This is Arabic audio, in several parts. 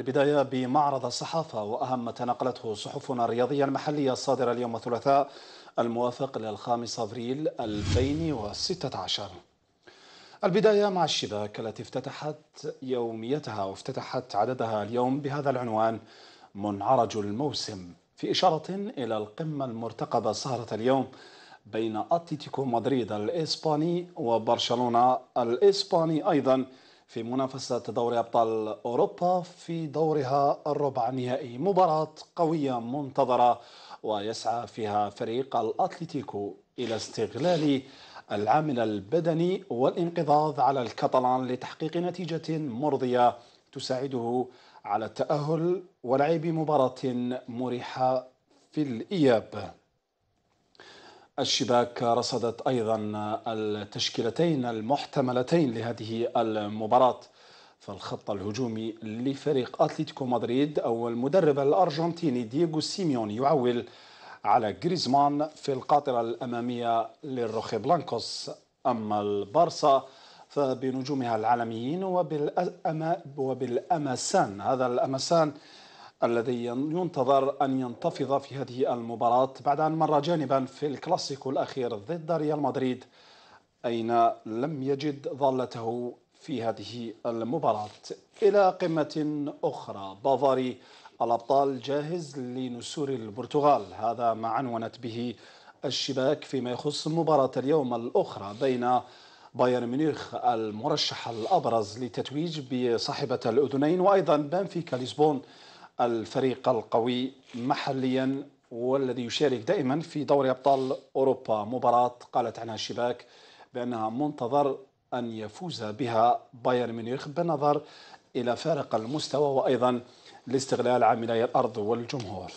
البداية بمعرض الصحافة وأهم ما تناقلته صحفنا الرياضية المحلية الصادرة اليوم الثلاثاء الموافق للخامس أبريل 2016 البداية مع الشباك التي افتتحت يوميتها وافتتحت عددها اليوم بهذا العنوان منعرج الموسم في إشارة إلى القمة المرتقبة سهرة اليوم بين أتلتيكو مدريد الإسباني وبرشلونة الإسباني أيضاً في منافسة دوري أبطال أوروبا في دورها الربع النهائي مباراة قوية منتظرة ويسعى فيها فريق الأتليتيكو إلى استغلال العامل البدني والانقضاض على الكاتالان لتحقيق نتيجة مرضية تساعده على التأهل ولعب مباراة مريحة في الإياب الشباك رصدت أيضا التشكيلتين المحتملتين لهذه المباراة فالخط الهجومي لفريق أتلتيكو مدريد أو المدرب الأرجنتيني دييغو سيميون يعول على جريزمان في القاطرة الأمامية للروخي بلانكوس أما البارسا فبنجومها العالميين وبالأمسان هذا الأمسان الذي ينتظر أن ينتفض في هذه المباراة بعد أن مر جانبا في الكلاسيكو الأخير ضد ريال مدريد أين لم يجد ظلته في هذه المباراة إلى قمة أخرى بافاري الأبطال جاهز لنسور البرتغال هذا ما عنونت به الشباك فيما يخص مباراة اليوم الأخرى بين بايرن ميونخ المرشح الأبرز للتتويج بصاحبة الأذنين وأيضا بنفيكا لشبون الفريق القوي محليا والذي يشارك دائما في دوري ابطال اوروبا مباراه قالت عنها الشباك بانها منتظر ان يفوز بها بايرن ميونخ بالنظر الى فارق المستوى وايضا لاستغلال عاملي الارض والجمهور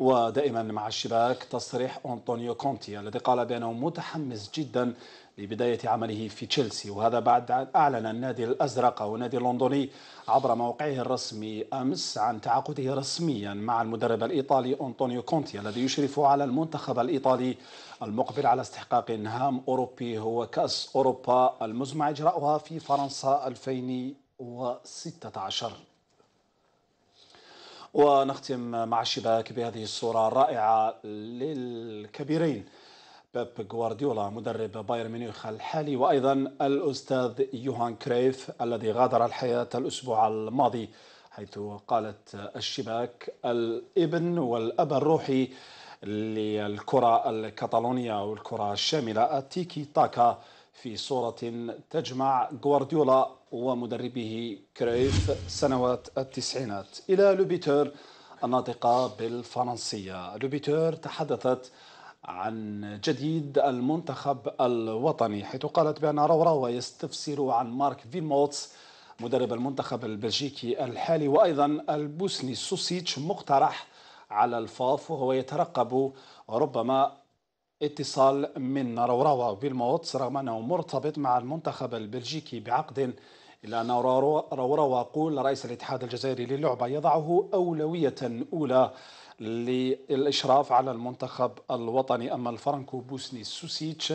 ودائما مع الشباك تصريح أنطونيو كونتي الذي قال بأنه متحمس جدا لبداية عمله في تشيلسي وهذا بعد أعلن النادي الأزرق أو النادي اللندني عبر موقعه الرسمي أمس عن تعاقده رسميا مع المدرب الإيطالي أنطونيو كونتي الذي يشرف على المنتخب الإيطالي المقبل على استحقاق هام أوروبي هو كأس أوروبا المزمع إجراؤها في فرنسا 2016 ونختم مع الشباك بهذه الصورة الرائعة للكبيرين بيب غوارديولا مدرب بايرن ميونخ الحالي وأيضا الأستاذ يوهان كريف الذي غادر الحياة الأسبوع الماضي حيث قالت الشباك الابن والأب الروحي للكرة الكتالونية والكرة الشاملة التيكي تاكا في صورة تجمع غوارديولا ومدربه كريف سنوات التسعينات إلى لوبيتور الناطقة بالفرنسية لوبيتور تحدثت عن جديد المنتخب الوطني حيث قالت بأن روراوا يستفسر عن مارك فيلموتس مدرب المنتخب البلجيكي الحالي وأيضا البوسني سوسيتش مقترح على الفاف وهو يترقب ربما اتصال من ناروراوا بالموتس رغم أنه مرتبط مع المنتخب البلجيكي بعقد إلا أن راوراوا قول رئيس الاتحاد الجزائري للعبة يضعه أولوية أولى للإشراف على المنتخب الوطني أما الفرنكو بوسني سوسيتش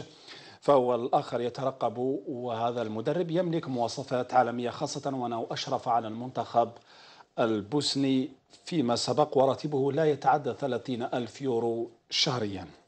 فهو الآخر يترقب وهذا المدرب يملك مواصفات عالمية خاصة وأنه أشرف على المنتخب البوسني فيما سبق وراتبه لا يتعدى 30 ألف يورو شهرياً